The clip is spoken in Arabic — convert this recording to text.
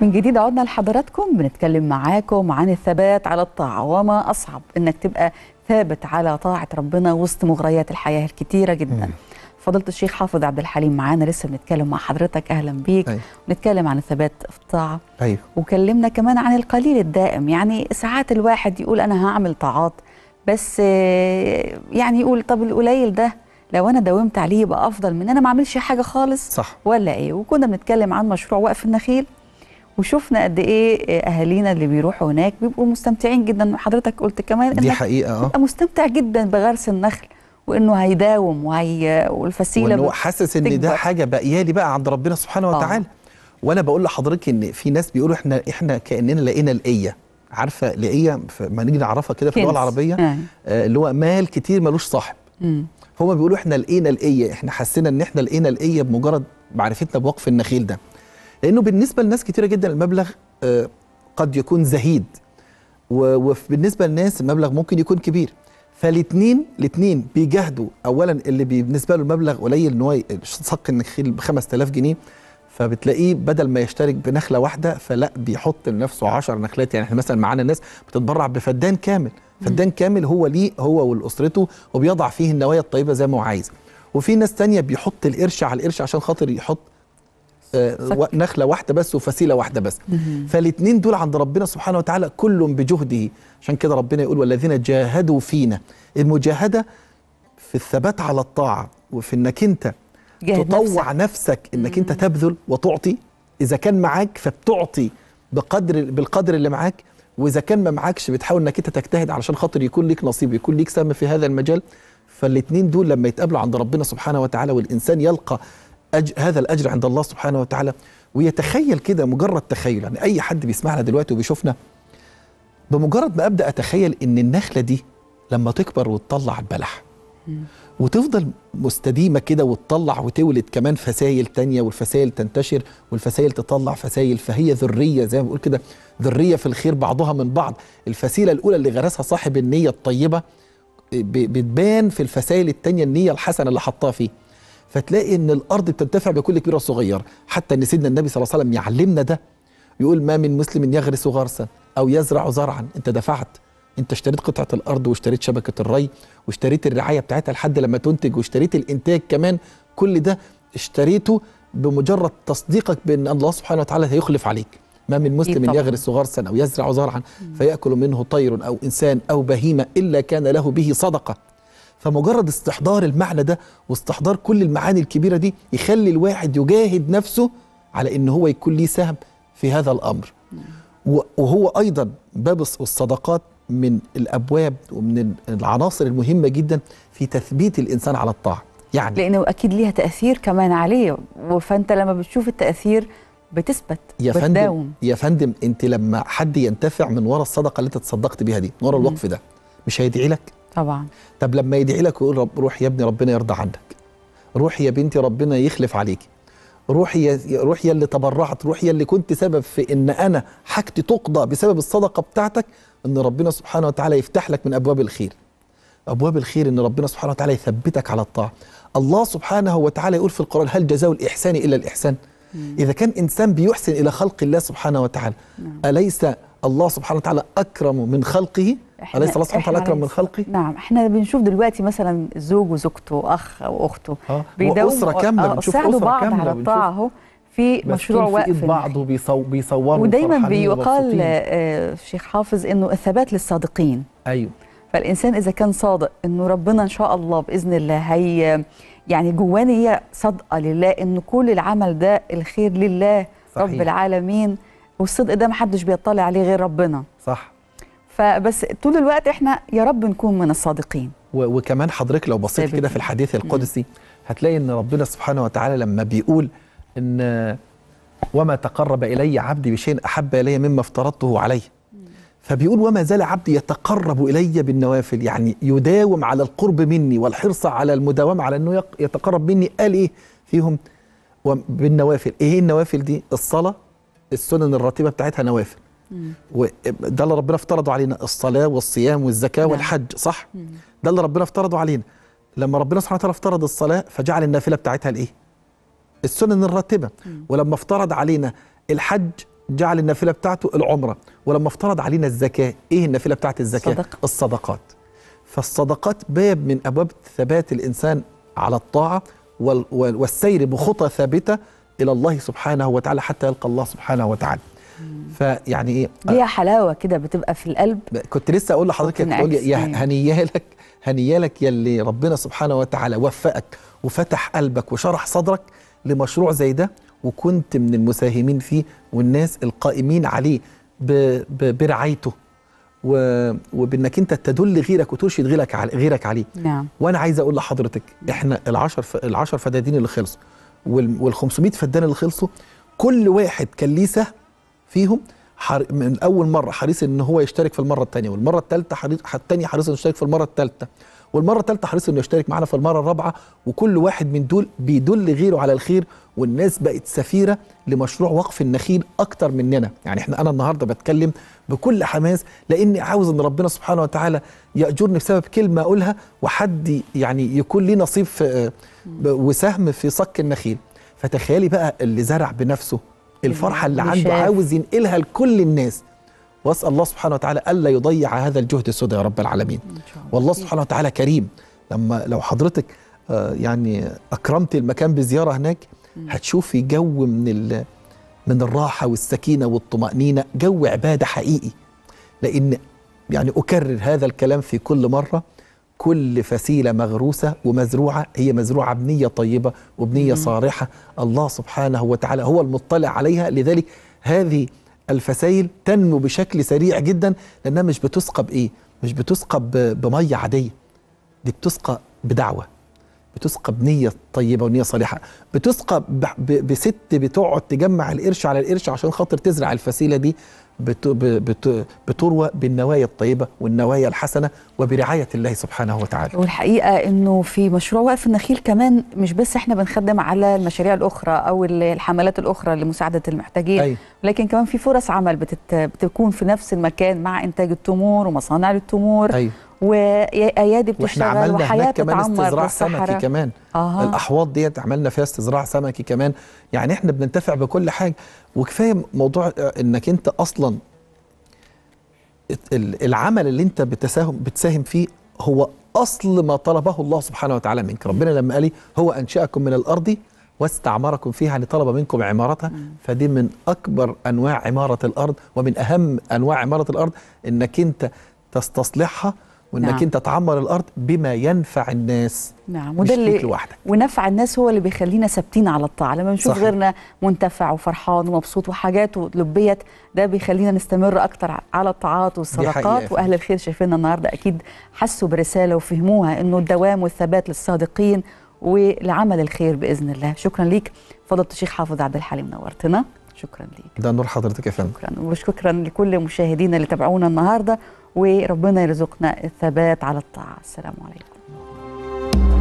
من جديد عدنا لحضراتكم بنتكلم معاكم عن الثبات على الطاعة وما أصعب أنك تبقى ثابت على طاعة ربنا وسط مغريات الحياة الكتيرة جدا مم. فضلت الشيخ حافظ عبد الحليم معانا لسه بنتكلم مع حضرتك أهلا بيك أيوه. بنتكلم عن الثبات في الطاعة أيوه. وكلمنا كمان عن القليل الدائم يعني ساعات الواحد يقول أنا هعمل طاعات بس يعني يقول طب القليل ده لو انا داومت عليه يبقى افضل من انا ما اعملش حاجه خالص صح. ولا ايه وكنا بنتكلم عن مشروع وقف النخيل وشفنا قد ايه اهالينا اللي بيروحوا هناك بيبقوا مستمتعين جدا حضرتك قلت كمان دي حقيقه اه مستمتع جدا بغرس النخل وانه هيداوم وهي والفسيله وانه حاسس ان ده حاجه باقيه لي بقى عند ربنا سبحانه آه. وتعالى آه. وانا بقول لحضرتك ان في ناس بيقولوا احنا احنا كاننا لقينا الايه عارفه لقيه ما نيجي نعرفها كده في اللغه العربيه آه. آه اللي هو مال كتير ملوش صاحب هما بيقولوا احنا لقينا الايه احنا حسينا ان احنا لقينا الايه بمجرد معرفتنا بوقف النخيل ده لانه بالنسبه لناس كتيره جدا المبلغ آه، قد يكون زهيد وبالنسبه للناس المبلغ ممكن يكون كبير فالاثنين الاثنين بيجاهدوا اولا اللي بالنسبه له المبلغ قليل ان هو صك النخيل ب 5000 جنيه فبتلاقيه بدل ما يشترك بنخله واحده فلا بيحط لنفسه 10 نخلات يعني احنا مثلا معانا ناس بتتبرع بفدان كامل فدان كامل هو ليه هو ولاسرته وبيضع فيه النوايا الطيبه زي ما هو عايز وفي ناس تانية بيحط القرش على القرش عشان خاطر يحط آه نخله واحده بس وفسيله واحده بس فالاثنين دول عند ربنا سبحانه وتعالى كل بجهده عشان كده ربنا يقول والذين جاهدوا فينا المجاهده في الثبات على الطاعه وفي انك انت تطوع نفسك, نفسك انك انت تبذل وتعطي اذا كان معاك فبتعطي بقدر بالقدر اللي معاك واذا كان ما معكش بتحاول انك انت تجتهد علشان خاطر يكون ليك نصيب يكون ليك سهم في هذا المجال فالاثنين دول لما يتقابلوا عند ربنا سبحانه وتعالى والانسان يلقى أج هذا الاجر عند الله سبحانه وتعالى ويتخيل كده مجرد تخيل يعني اي حد بيسمعنا دلوقتي وبيشوفنا بمجرد ما ابدا اتخيل ان النخله دي لما تكبر وتطلع البلح وتفضل مستديمة كده وتطلع وتولد كمان فسائل تانية والفسائل تنتشر والفسائل تطلع فسائل فهي ذرية زي ما بقول كده ذرية في الخير بعضها من بعض الفسيلة الأولى اللي غرسها صاحب النية الطيبة بتبان في الفسائل التانية النية الحسنة اللي حطها فيه فتلاقي ان الارض بتنتفع بكل كبيره وصغيره حتى ان سيدنا النبي صلى الله عليه وسلم يعلمنا ده يقول ما من مسلم يغرس غرسا او يزرع زرعا انت دفعت انت اشتريت قطعه الارض واشتريت شبكه الري واشتريت الرعايه بتاعتها لحد لما تنتج واشتريت الانتاج كمان كل ده اشتريته بمجرد تصديقك بان الله سبحانه وتعالى هيخلف عليك ما من مسلم يغرس غرسا او يزرع زرعا فياكل منه طير او انسان او بهيمه الا كان له به صدقه فمجرد استحضار المعنى ده واستحضار كل المعاني الكبيره دي يخلي الواحد يجاهد نفسه على ان هو يكون ليه سهم في هذا الامر نعم. وهو ايضا باب الصدقات من الابواب ومن العناصر المهمه جدا في تثبيت الانسان على الطاعه يعني لانه اكيد ليها تاثير كمان عليه فانت لما بتشوف التاثير بتثبت يا فندم يا فندم انت لما حد ينتفع من ورا الصدقه اللي انت تصدقت بيها دي من ورا الوقف ده مش هيدعي لك طبعا طب لما يدعي لك ويقول رب روح يا ابني ربنا يرضى عنك روح يا بنتي ربنا يخلف عليكي روحي يا روحي اللي تبرعت روحي اللي كنت سبب في ان انا حاجتي تقضى بسبب الصدقه بتاعتك ان ربنا سبحانه وتعالى يفتح لك من ابواب الخير ابواب الخير ان ربنا سبحانه وتعالى يثبتك على الطاعه الله سبحانه وتعالى يقول في القران هل جزاء الاحسان الا الاحسان مم. اذا كان انسان بيحسن الى خلق الله سبحانه وتعالى مم. نعم. اليس الله سبحانه وتعالى اكرم من خلقه اليس الله سبحانه وتعالى اكرم من خلقه نعم احنا بنشوف دلوقتي مثلا زوج وزوجته اخ واخته آه، بيداوموا اسره كامله آه، بنشوف اسره كامله على الطاعه في مشروع وقف بعضه بيصوروا ودايما بيقال آه، شيخ حافظ انه الثبات للصادقين ايوه فالانسان اذا كان صادق انه ربنا ان شاء الله باذن الله هي يعني جواني هي صدقه لله ان كل العمل ده الخير لله صحيح. رب العالمين والصدق ده محدش بيطلع عليه غير ربنا صح فبس طول الوقت احنا يا رب نكون من الصادقين وكمان حضرتك لو بصيت كده في الحديث القدسي هتلاقي ان ربنا سبحانه وتعالى لما بيقول ان وما تقرب الي عبدي بشيء احب الي مما افترضته عليه فبيقول وما زال عبدي يتقرب الي بالنوافل يعني يداوم على القرب مني والحرص على المداومه على انه يتقرب مني قال ايه فيهم بالنوافل ايه النوافل دي الصلاه السنن الراتبه بتاعتها نوافل وده اللي ربنا افترضه علينا الصلاه والصيام والزكاه نعم. والحج صح ده اللي ربنا افترضه علينا لما ربنا سبحانه وتعالى افترض الصلاه فجعل النافله بتاعتها الايه السنن الراتبة ولما افترض علينا الحج جعل النافلة بتاعته العمرة ولما افترض علينا الزكاة إيه النافلة بتاعت الزكاة صدق. الصدقات فالصدقات باب من أبواب ثبات الإنسان على الطاعة والسير بخطى ثابتة إلى الله سبحانه وتعالى حتى يلقى الله سبحانه وتعالى فيعني ايه ليها آه. حلاوه كده بتبقى في القلب كنت لسه اقول لحضرتك تقول يا هنيالك لك يا اللي ربنا سبحانه وتعالى وفقك وفتح قلبك وشرح صدرك لمشروع زي ده وكنت من المساهمين فيه والناس القائمين عليه برعايته وبانك انت تدل غيرك وترشد غيرك غيرك عليه نعم. وانا عايز اقول لحضرتك احنا العشر ف... العشر فدادين اللي خلصوا وال 500 فدان اللي خلصوا كل واحد كان ليه سهم فيهم حر... من اول مره حريص ان هو يشترك في المره الثانيه والمره الثالثه حريص الثاني حريص ان يشترك في المره الثالثه والمره الثالثه حريص انه يشترك معانا في المره الرابعه وكل واحد من دول بيدل غيره على الخير والناس بقت سفيره لمشروع وقف النخيل اكتر مننا يعني احنا انا النهارده بتكلم بكل حماس لاني عاوز ان ربنا سبحانه وتعالى ياجرني بسبب كلمه اقولها وحد يعني يكون ليه نصيب وسهم في صك النخيل فتخيلي بقى اللي زرع بنفسه الفرحه اللي عنده عاوز ينقلها لكل الناس واسال الله سبحانه وتعالى الا يضيع هذا الجهد السوداء يا رب العالمين والله سبحانه وتعالى كريم لما لو حضرتك آه، يعني اكرمت المكان بزياره هناك هتشوفي جو من من الراحه والسكينه والطمانينه جو عباده حقيقي لان يعني اكرر هذا الكلام في كل مره كل فسيلة مغروسة ومزروعة هي مزروعة بنية طيبة وبنية صارحة الله سبحانه وتعالى هو المطلع عليها لذلك هذه الفسائل تنمو بشكل سريع جدا لأنها مش بتسقى بإيه؟ مش بتسقى بمية عادية دي بتسقى بدعوة بتسقى بنية طيبة ونية صالحة بتسقى بست بتقعد تجمع القرش على القرش عشان خاطر تزرع الفسيلة دي بتروى بالنوايا الطيبة والنوايا الحسنة وبرعاية الله سبحانه وتعالى والحقيقة أنه في مشروع وقف النخيل كمان مش بس إحنا بنخدم على المشاريع الأخرى أو الحملات الأخرى لمساعدة المحتاجين أي. لكن كمان في فرص عمل بتت... بتكون في نفس المكان مع إنتاج التمور ومصانع للتمور أي. وايادي بتشتغل وحياه عملنا هناك كمان استزراع سمكي كمان آه. الاحواض ديت عملنا فيها استزراع سمكي كمان يعني احنا بننتفع بكل حاجه وكفايه موضوع انك انت اصلا العمل اللي انت بتساهم بتساهم فيه هو اصل ما طلبه الله سبحانه وتعالى منك ربنا لما قال هو انشاكم من الارض واستعمركم فيها يعني طلب منكم عمارتها فدي من اكبر انواع عماره الارض ومن اهم انواع عماره الارض انك انت تستصلحها وانك نعم. انت تعمر الارض بما ينفع الناس نعم وده اللي ونفع الناس هو اللي بيخلينا ثابتين على الطاعه لما بنشوف غيرنا منتفع وفرحان ومبسوط وحاجات لبيت ده بيخلينا نستمر اكتر على الطاعات والصدقات واهل الخير شايفيننا النهارده اكيد حسوا برساله وفهموها انه الدوام والثبات للصادقين ولعمل الخير باذن الله شكرا ليك فضل الشيخ حافظ عبد الحليم نورتنا شكرا ليك ده نور حضرتك يا فندم شكرا وشكرا لكل مشاهدينا اللي تابعونا النهارده وربنا يرزقنا الثبات على الطاعة السلام عليكم